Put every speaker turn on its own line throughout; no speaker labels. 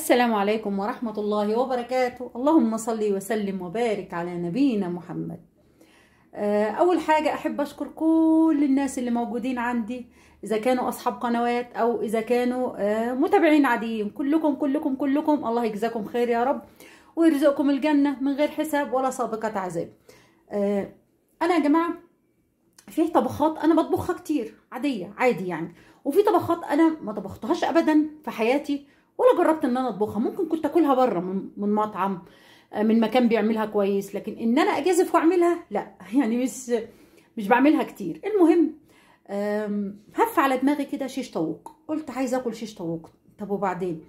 السلام عليكم ورحمة الله وبركاته اللهم صلي وسلم وبارك على نبينا محمد آه، أول حاجة أحب أشكر كل الناس اللي موجودين عندي إذا كانوا أصحاب قنوات أو إذا كانوا آه، متابعين عاديين كلكم كلكم كلكم الله يجزاكم خير يا رب ويرزقكم الجنة من غير حساب ولا سابقة عذاب آه، أنا يا جماعة في طبخات أنا بطبخها كتير عادية عادي يعني وفي طبخات أنا ما طبختهاش أبدا في حياتي ولا جربت ان انا اطبخها ممكن كنت اكلها بره من مطعم آه، من مكان بيعملها كويس لكن ان انا اجازف واعملها لا يعني مش مش بعملها كتير المهم هف على دماغي كده شيش طاووق قلت عايزه اكل شيش طاووق طب وبعدين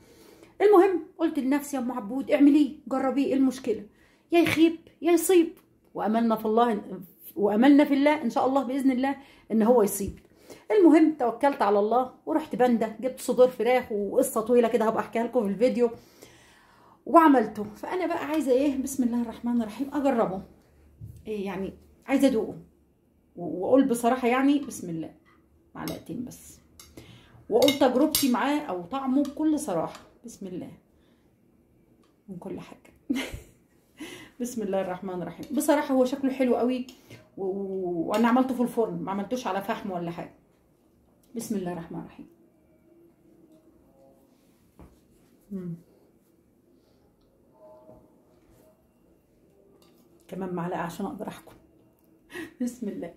المهم قلت لنفسي يا ام عبود اعمليه جربيه ايه المشكله يا يخيب يا يصيب واملنا في الله واملنا في الله ان شاء الله باذن الله ان هو يصيب المهم توكلت على الله ورحت بنده جبت صدور فراخ وقصه طويله كده هبقى احكيها لكم في الفيديو وعملته فانا بقى عايزه ايه بسم الله الرحمن الرحيم اجربه إيه يعني عايزه ادوقه واقول بصراحه يعني بسم الله معلقتين بس واقول تجربتي معاه او طعمه بكل صراحه بسم الله من كل حاجه بسم الله الرحمن الرحيم بصراحه هو شكله حلو قوي وانا عملته في الفرن ما عملتوش على فحم ولا حاجه بسم الله الرحمن الرحيم كمان معلقة عشان أقدر أحكم بسم الله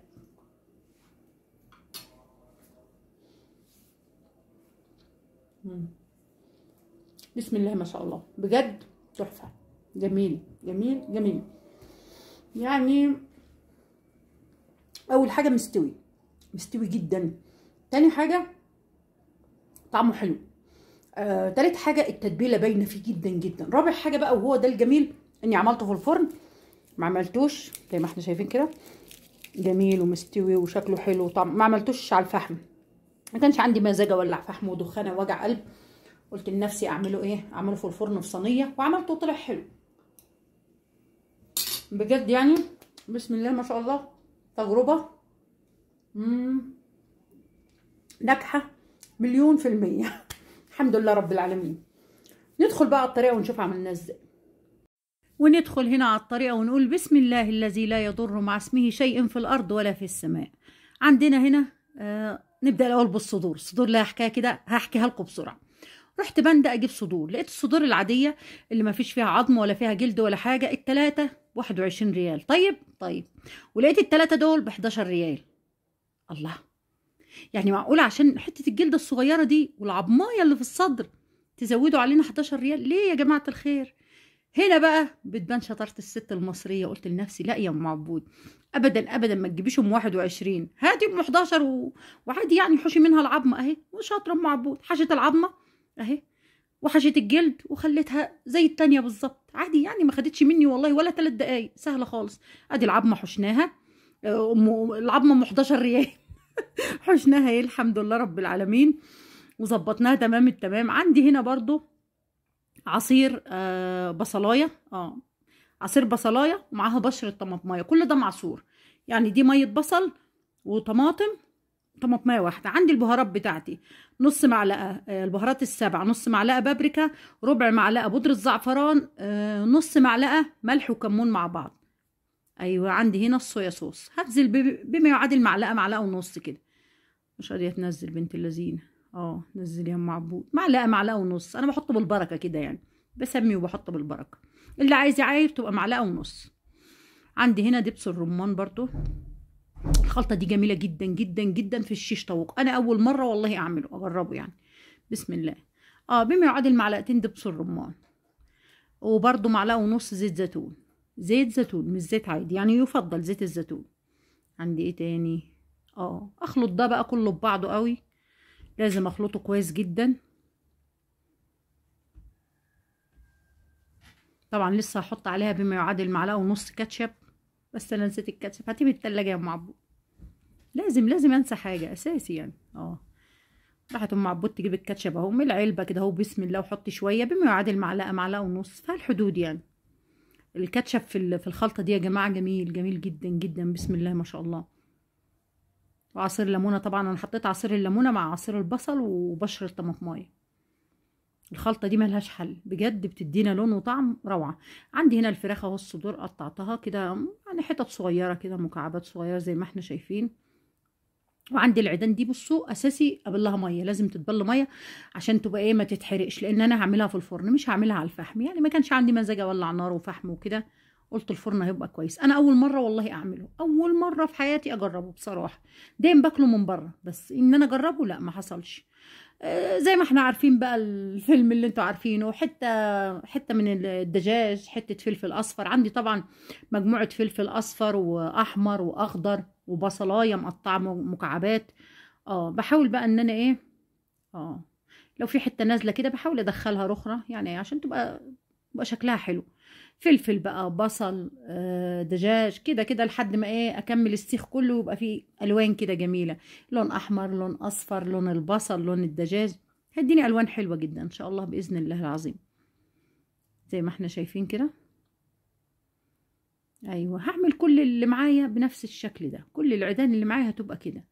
بسم الله ما شاء الله بجد تحفة جميل جميل جميل يعني أول حاجة مستوي مستوي جدا تاني حاجه طعمه حلو آه، تالت حاجه التتبيله باينه فيه جدا جدا رابع حاجه بقى وهو ده الجميل اني عملته في الفرن ما عملتوش زي ما احنا شايفين كده جميل ومستوي وشكله حلو طعم ما عملتوش على الفحم ما كانش عندي مزاجة اولع فحم ودخانه ووجع قلب قلت لنفسي اعمله ايه اعمله في الفرن في صينيه وعملته وطلع حلو بجد يعني بسم الله ما شاء الله تجربه مم. ناجحه مليون في الميه الحمد لله رب العالمين ندخل بقى على الطريقه ونشوف عملنا ازاي وندخل هنا على الطريقه ونقول بسم الله الذي لا يضر مع اسمه شيء في الارض ولا في السماء عندنا هنا آه نبدا الاول بالصدور الصدور لا حكايه كده هحكيها لكم بسرعه رحت بندا اجيب صدور لقيت الصدور العاديه اللي ما فيش فيها عظم ولا فيها جلد ولا حاجه الثلاثه 21 ريال طيب طيب ولقيت الثلاثه دول ب 11 ريال الله يعني معقول عشان حته الجلده الصغيره دي والعظمايه اللي في الصدر تزودوا علينا 11 ريال ليه يا جماعه الخير هنا بقى بتبان شطارة الست المصرية قلت لنفسي لا يا ام عبود ابدا ابدا ما تجيبيش ام 21 هاتي ام 11 و... وعادي يعني حشي منها العظمة اهي وشاطرة ام عبود حشت العظمة اهي وحشت الجلد وخليتها زي التانية بالظبط عادي يعني ما خدتش مني والله ولا ثلاث دقايق سهلة خالص ادي العظمة حشناها أم... العظمة ام 11 ريال حشناها ايه الحمد لله رب العالمين وظبطناها تمام التمام عندي هنا برضو عصير آه بصلايه اه عصير بصلايه معاها بشره طماطمية كل ده معصور يعني دي ميه بصل وطماطم طماطمية واحده عندي البهارات بتاعتي نص معلقه آه، البهارات السبعه نص معلقه بابريكا ربع معلقه بودره زعفران آه، نص معلقه ملح وكمون مع بعض ايوه عندي هنا الصويا صوص هنزل بما يعادل معلقه معلقه ونص كده مش قادره تنزل بنت اللذينه اه نزل يا ام عبود معلقه معلقه ونص انا بحطه بالبركه كده يعني بسمي وبحطه بالبركه اللي عايز يعاير تبقى معلقه ونص عندي هنا دبس الرمان برضو الخلطه دي جميله جدا جدا جدا في الشيش طاووق انا اول مره والله اعمله اجربه يعني بسم الله اه بما يعادل معلقتين دبس الرمان وبرده معلقه ونص زيت زيتون زيت زيتون مش زيت عادي يعني يفضل زيت الزيتون عندي ايه تاني اه اخلط ده بقى كله ببعضه قوي لازم اخلطه كويس جدا طبعا لسه هحط عليها بما يعادل معلقه ونص كاتشب بس انا نسيت الكاتشب هاتيه من التلاجة يا ام عبود لازم لازم انسى حاجه اساسي يعني اه راحت ام عبود تجيب الكاتشب اهو من العلبه كده اهو بسم الله وحط شويه بما يعادل معلقه معلقه ونص فالحدود يعني الكاتشب في في الخلطه دي يا جماعه جميل جميل جدا جدا بسم الله ما شاء الله وعصير ليمونه طبعا انا حطيت عصير الليمونه مع عصير البصل وبشر الطماطمايه الخلطه دي ملهاش حل بجد بتدينا لون وطعم روعه عندي هنا الفراخ اهو الصدور قطعتها كده يعني حتت صغيره كده مكعبات صغيره زي ما احنا شايفين وعندي العيدان دي بصوا اساسي ابلها ميه لازم تتبل ميه عشان تبقى ايه ما تتحرقش لان انا هعملها في الفرن مش هعملها على الفحم يعني ما كانش عندي مزاج اولع نار وفحم وكده قلت الفرن هيبقى كويس انا اول مره والله اعمله اول مره في حياتي اجربه بصراحه دايما باكله من بره بس ان انا اجربه لا ما حصلش آه، زي ما احنا عارفين بقى الفيلم اللي انتوا عارفينه حته حته من الدجاج حته فلفل اصفر عندي طبعا مجموعه فلفل اصفر واحمر واخضر وبصلايه مقطعه مكعبات اه بحاول بقى ان انا ايه اه لو في حته نازله كده بحاول ادخلها رخره يعني عشان تبقى تبقى شكلها حلو فلفل بقى بصل آه، دجاج كده كده لحد ما ايه اكمل السيخ كله ويبقى فيه الوان كده جميله لون احمر لون اصفر لون البصل لون الدجاج هيديني الوان حلوه جدا ان شاء الله باذن الله العظيم زي ما احنا شايفين كده ايوه هعمل كل اللي معايا بنفس الشكل ده كل العيدان اللي معايا هتبقى كده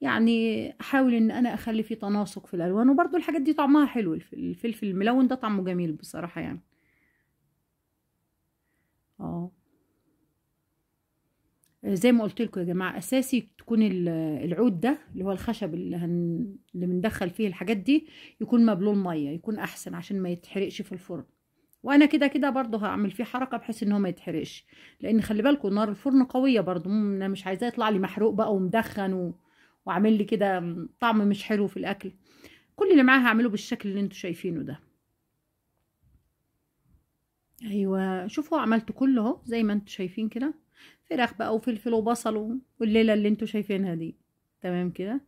يعني احاول ان انا اخلي فيه تناسق في الالوان وبرده الحاجات دي طعمها حلو الفلفل الملون ده طعمه جميل بصراحه يعني اه زي ما قلت لكم يا جماعه اساسي تكون العود ده اللي هو الخشب اللي, هن... اللي بندخل فيه الحاجات دي يكون مبلول ميه يكون احسن عشان ما يتحرقش في الفرن وانا كده كده برضه هعمل فيه حركه بحيث ان هو ما يتحرقش لان خلي بالكم نار الفرن قويه برضه انا مش عايزاه يطلع لي محروق بقى ومدخن و... وعامل لي كده طعم مش حلو في الاكل كل اللي معاه هعمله بالشكل اللي انتم شايفينه ده ايوه شوفوا عملته كله اهو زي ما انتم شايفين كده فراخ بقى وفلفل وبصل والليله اللي انتم شايفينها دي تمام كده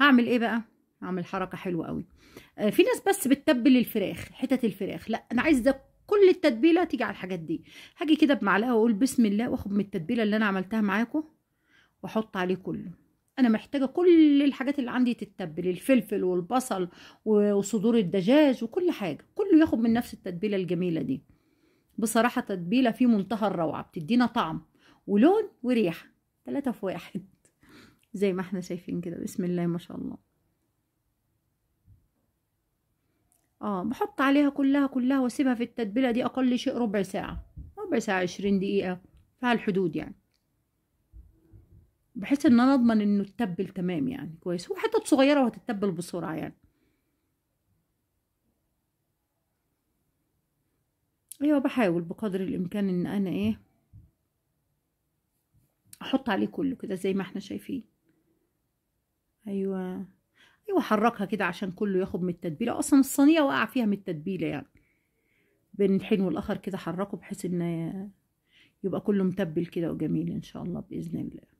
هعمل ايه بقى هعمل حركه حلوه قوي آه في ناس بس بتتبل الفراخ حتت الفراخ لا انا عايزه كل التتبيله تيجي على الحاجات دي هاجي كده بمعلقه واقول بسم الله واخد من التتبيله اللي انا عملتها معاكم واحط عليه كله انا محتاجه كل الحاجات اللي عندي تتبل الفلفل والبصل وصدور الدجاج وكل حاجه كله ياخد من نفس التتبيله الجميله دي بصراحه تتبيله في منتهى الروعه بتدينا طعم ولون وريحه ثلاثة في واحد زي ما احنا شايفين كده بسم الله ما شاء الله اه بحط عليها كلها كلها واسيبها في التتبيله دي اقل شيء ربع ساعه ربع ساعه عشرين دقيقه في هالحدود يعني بحيث ان انا اضمن انه اتبل تمام يعني كويس هو حتت صغيره وهتتبل بسرعه يعني ايوه بحاول بقدر الامكان ان انا ايه احط عليه كله كده زي ما احنا شايفين ايوه ايوه حركها كده عشان كله ياخد من التتبيله اصلا الصينيه وقع فيها من التتبيله يعني بين الحين والاخر كده حركه بحيث ان يبقى كله متبل كده وجميل ان شاء الله باذن الله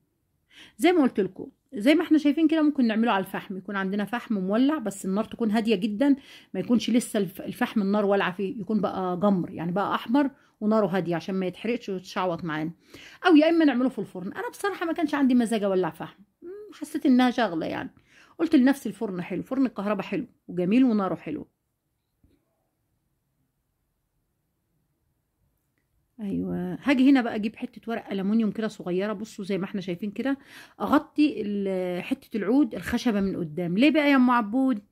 زي ما قلت لكم زي ما احنا شايفين كده ممكن نعمله على الفحم يكون عندنا فحم مولع بس النار تكون هاديه جدا ما يكونش لسه الفحم النار والعه فيه يكون بقى جمر يعني بقى احمر وناره هاديه عشان ما يتحرقش ويتشعوط معانا او يا اما نعمله في الفرن انا بصراحه ما كانش عندي مزاج اولع فحم حسيت انها شغله يعني قلت لنفسي الفرن حلو فرن الكهرباء حلو وجميل وناره حلو ايوه هاجي هنا بقى اجيب حته ورق الومنيوم كده صغيره بصوا زي ما احنا شايفين كده اغطي حته العود الخشبه من قدام ليه بقى يا ام عبود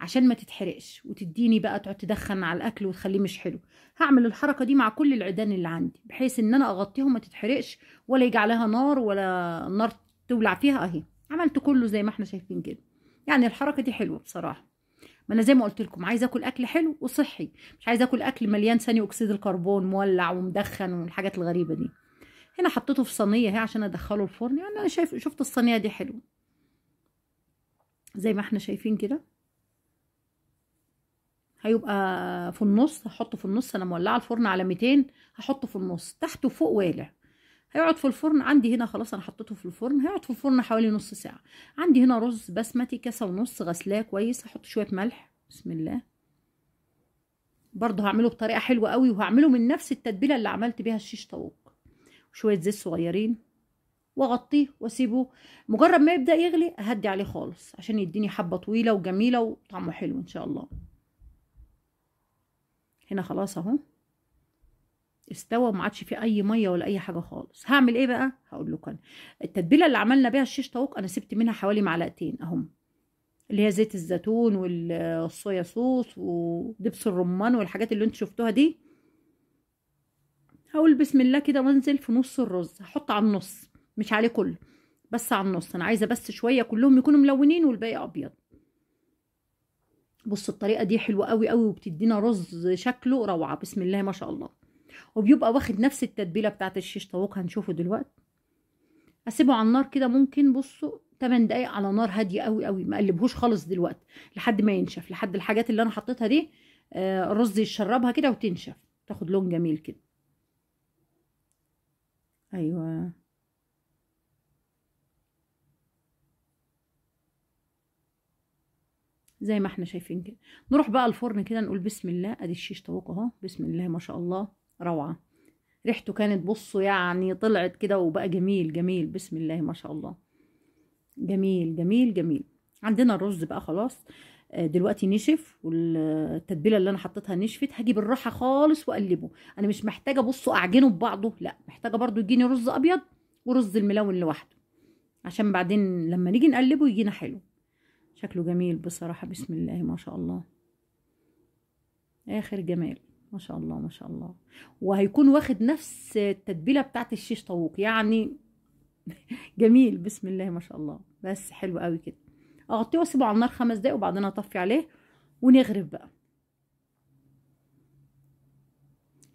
عشان ما تتحرقش وتديني بقى تقعد تدخن على الاكل وتخليه مش حلو هعمل الحركه دي مع كل العيدان اللي عندي بحيث ان انا اغطيهم ما تتحرقش ولا يجي عليها نار ولا النار تولع فيها اهي عملت كله زي ما احنا شايفين كده يعني الحركه دي حلوه بصراحه ما انا زي ما قلت لكم عايزه اكل اكل حلو وصحي مش عايزه اكل اكل مليان ثاني اكسيد الكربون مولع ومدخن والحاجات الغريبه دي هنا حطيته في صينيه اهي عشان ادخله الفرن يعني انا شايف شفت الصينيه دي حلوه زي ما احنا شايفين كده هيبقى في النص هحطه في النص انا مولعه الفرن على 200 هحطه في النص تحت وفوق والع هيقعد في الفرن عندي هنا خلاص انا حطيته في الفرن هيقعد في الفرن حوالي نص ساعه عندي هنا رز بسمتي كاسه ونص غسلاه كويس هحط شويه ملح بسم الله برضه هعمله بطريقه حلوه قوي وهعمله من نفس التتبيله اللي عملت بيها الشيش طاووق وشويه زيت صغيرين واغطيه واسيبه مجرد ما يبدا يغلي اهدي عليه خالص عشان يديني حبه طويله وجميله وطعمه حلو ان شاء الله هنا خلاص اهو استوى وما عادش فيه اي ميه ولا اي حاجه خالص هعمل ايه بقى هقول لكم انا التتبيله اللي عملنا بيها الشيش طاووق انا سبت منها حوالي معلقتين اهم اللي هي زيت الزيتون والصويا صوص ودبس الرمان والحاجات اللي انتوا شفتوها دي هقول بسم الله كده وانزل في نص الرز هحط على النص مش عليه كله بس على النص انا عايزه بس شويه كلهم يكونوا ملونين والباقي ابيض بص الطريقه دي حلوه قوي قوي وبتدينا رز شكله روعه بسم الله ما شاء الله وبيبقى واخد نفس التتبيله بتاعت الشيش طاووق هنشوفه دلوقتي اسيبه على النار كده ممكن بصوا 8 دقايق على نار هاديه قوي قوي ما اقلبهوش خالص دلوقتي لحد ما ينشف لحد الحاجات اللي انا حطيتها دي آه، الرز يشربها كده وتنشف تاخد لون جميل كده ايوه زي ما احنا شايفين كده نروح بقى الفرن كده نقول بسم الله ادي الشيش طاووق اهو بسم الله ما شاء الله روعة ريحته كانت بصوا يعني طلعت كده وبقى جميل جميل بسم الله ما شاء الله جميل جميل جميل عندنا الرز بقى خلاص آه، دلوقتي نشف والتتبيله اللي انا حطيتها نشفت هجيب الراحه خالص واقلبه انا مش محتاجه بصوا اعجنه ببعضه لا محتاجه برضو يجيني رز ابيض ورز الملون لوحده عشان بعدين لما نيجي نقلبه يجينا حلو شكله جميل بصراحه بسم الله ما شاء الله اخر جمال ما شاء الله ما شاء الله وهيكون واخد نفس التتبيله بتاعت الشيش طاووق يعني جميل بسم الله ما شاء الله بس حلو قوي كده اغطيه واسيبه على النار خمس دقايق وبعدين اطفي عليه ونغرف بقى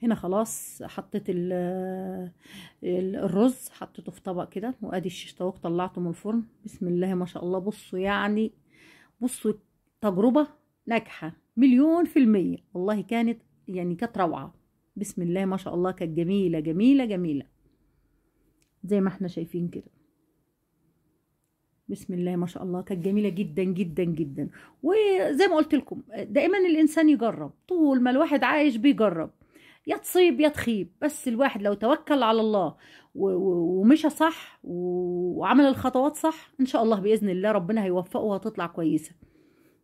هنا خلاص حطيت الرز حطيته في طبق كده وادي الشيش طاووق طلعته من الفرن بسم الله ما شاء الله بصوا يعني بصوا تجربه ناجحه مليون في الميه والله كانت يعني كانت روعه بسم الله ما شاء الله كانت جميله جميله جميله زي ما احنا شايفين كده بسم الله ما شاء الله كانت جميله جدا جدا جدا وزي ما قلت لكم دائما الانسان يجرب طول ما الواحد عايش بيجرب يا تصيب يا تخيب بس الواحد لو توكل على الله ومشى صح وعمل الخطوات صح ان شاء الله باذن الله ربنا هيوفقه وهتطلع كويسه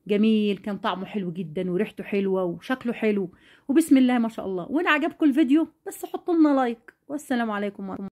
جميل كان طعمه حلو جدا وريحته حلوه وشكله حلو وبسم الله ما شاء الله وان عجبكم الفيديو بس حطوا لنا لايك والسلام عليكم ورحمه